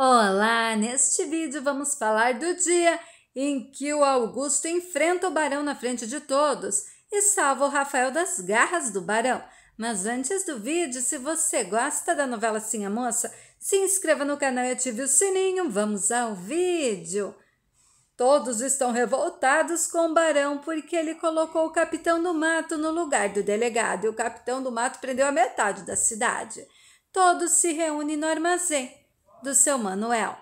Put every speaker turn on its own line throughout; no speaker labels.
Olá! Neste vídeo vamos falar do dia em que o Augusto enfrenta o Barão na frente de todos e salva o Rafael das garras do Barão. Mas antes do vídeo, se você gosta da novela Sim a Moça, se inscreva no canal e ative o sininho. Vamos ao vídeo! Todos estão revoltados com o Barão porque ele colocou o Capitão do Mato no lugar do delegado e o Capitão do Mato prendeu a metade da cidade. Todos se reúnem no armazém do seu Manuel.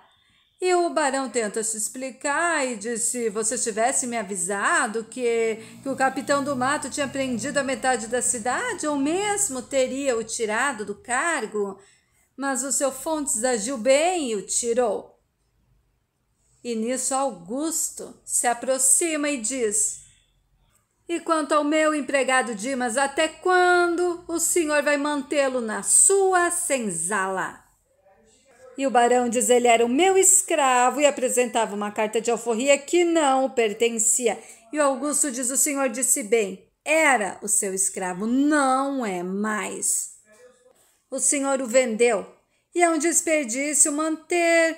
E o barão tenta se explicar e diz: se você tivesse me avisado que, que o capitão do mato tinha prendido a metade da cidade, ou mesmo teria o tirado do cargo. Mas o seu Fontes agiu bem e o tirou. E nisso Augusto se aproxima e diz: E quanto ao meu empregado Dimas, até quando o senhor vai mantê-lo na sua senzala? E o barão diz ele era o meu escravo e apresentava uma carta de alforria que não pertencia. E Augusto diz: o senhor disse bem, era o seu escravo, não é mais. O senhor o vendeu e é um desperdício manter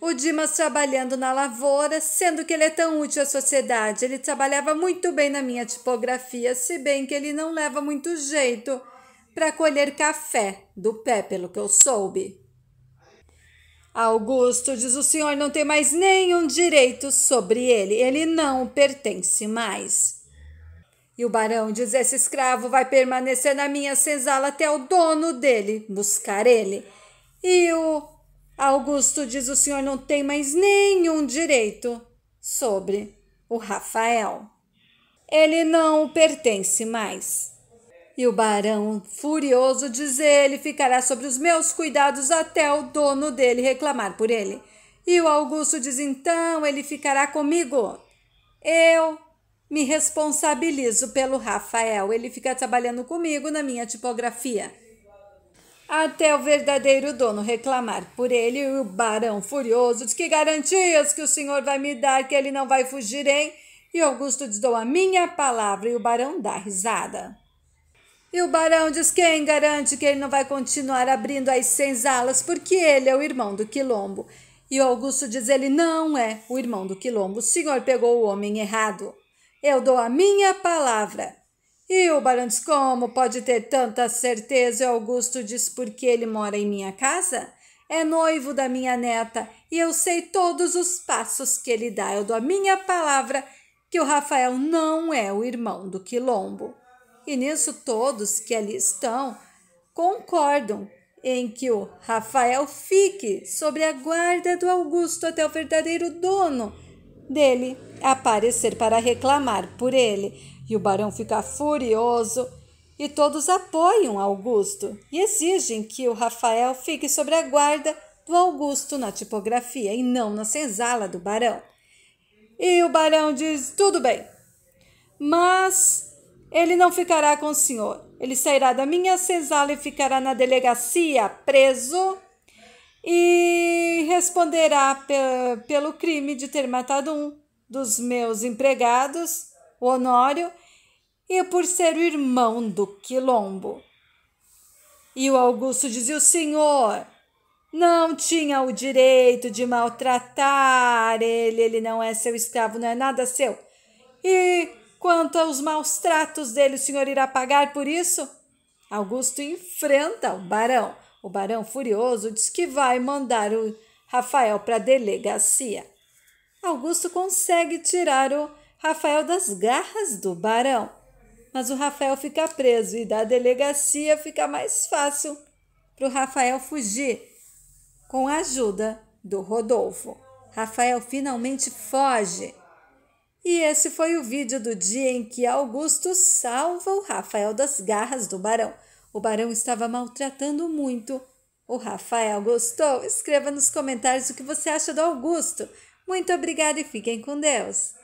o Dimas trabalhando na lavoura, sendo que ele é tão útil à sociedade. Ele trabalhava muito bem na minha tipografia, se bem que ele não leva muito jeito para colher café do pé, pelo que eu soube. Augusto diz: o senhor não tem mais nenhum direito sobre ele, ele não pertence mais. E o barão diz: esse escravo vai permanecer na minha senzala até o dono dele buscar ele. E o Augusto diz: o senhor não tem mais nenhum direito sobre o Rafael. Ele não pertence mais. E o barão, furioso, diz ele, ficará sobre os meus cuidados até o dono dele reclamar por ele. E o Augusto diz então, ele ficará comigo. Eu me responsabilizo pelo Rafael, ele fica trabalhando comigo na minha tipografia. Até o verdadeiro dono reclamar por ele, e o barão furioso diz que garantias que o senhor vai me dar, que ele não vai fugir, hein? E Augusto diz: dou a minha palavra, e o barão dá risada. E o barão diz quem garante que ele não vai continuar abrindo as senzalas, porque ele é o irmão do quilombo. E Augusto diz ele não é o irmão do quilombo, o senhor pegou o homem errado. Eu dou a minha palavra. E o barão diz como pode ter tanta certeza? E Augusto diz porque ele mora em minha casa, é noivo da minha neta e eu sei todos os passos que ele dá. Eu dou a minha palavra que o Rafael não é o irmão do quilombo e nisso todos que ali estão concordam em que o Rafael fique sobre a guarda do Augusto até o verdadeiro dono dele aparecer para reclamar por ele. E o barão fica furioso e todos apoiam Augusto e exigem que o Rafael fique sobre a guarda do Augusto na tipografia e não na senzala do barão. E o barão diz: tudo bem, mas ele não ficará com o senhor. Ele sairá da minha senzala e ficará na delegacia, preso, e responderá pelo crime de ter matado um dos meus empregados, o Honório, e por ser o irmão do Quilombo. E o Augusto dizia: O senhor não tinha o direito de maltratar ele, ele não é seu escravo, não é nada seu. E Quanto aos maus tratos dele, o senhor irá pagar por isso? Augusto enfrenta o barão. O barão, furioso, diz que vai mandar o Rafael para a delegacia. Augusto consegue tirar o Rafael das garras do barão, mas o Rafael fica preso e da delegacia fica mais fácil para o Rafael fugir com a ajuda do Rodolfo. Rafael finalmente foge e esse foi o vídeo do dia em que Augusto salva o Rafael das garras do barão. O barão estava maltratando muito. O Rafael gostou? Escreva nos comentários o que você acha do Augusto. Muito obrigada e fiquem com Deus!